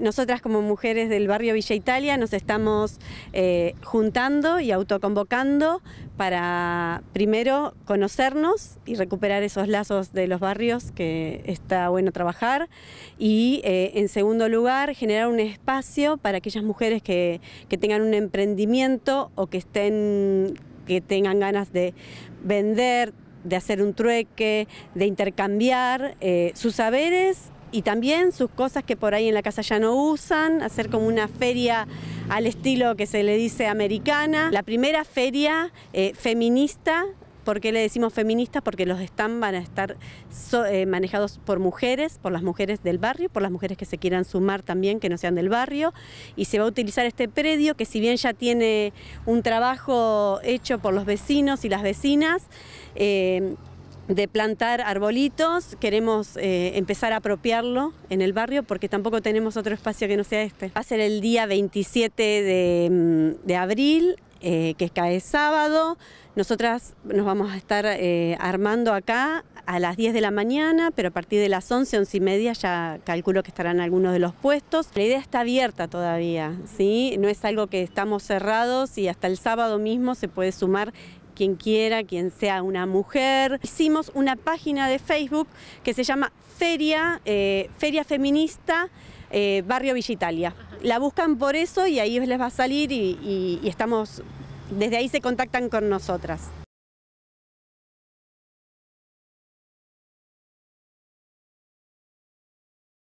Nosotras como mujeres del barrio Villa Italia nos estamos eh, juntando y autoconvocando para primero conocernos y recuperar esos lazos de los barrios que está bueno trabajar y eh, en segundo lugar generar un espacio para aquellas mujeres que, tengan un emprendimiento o que estén que tengan ganas de vender, de hacer un trueque, de intercambiar eh, sus saberes y también sus cosas que por ahí en la casa ya no usan, hacer como una feria al estilo que se le dice americana, la primera feria eh, feminista. ¿Por qué le decimos feminista? Porque los stands van a estar eh, manejados por mujeres, por las mujeres del barrio, por las mujeres que se quieran sumar también, que no sean del barrio. Y se va a utilizar este predio que si bien ya tiene un trabajo hecho por los vecinos y las vecinas, eh, de plantar arbolitos, queremos eh, empezar a apropiarlo en el barrio porque tampoco tenemos otro espacio que no sea este. Va a ser el día 27 mm, de, abril, eh, que cae sábado. Nosotras nos vamos a estar eh, armando acá a las 10 de la mañana, pero a partir de las 11, 11 y media ya calculo que estarán algunos de los puestos. La idea está abierta todavía, ¿sí? no es algo que estamos cerrados y hasta el sábado mismo se puede sumar quien quiera, quien sea una mujer. Hicimos una página de Facebook que se llama Feria, eh, Feria Feminista eh, Barrio Villa Italia. La buscan por eso y ahí les va a salir y, estamos, desde ahí se contactan con nosotras.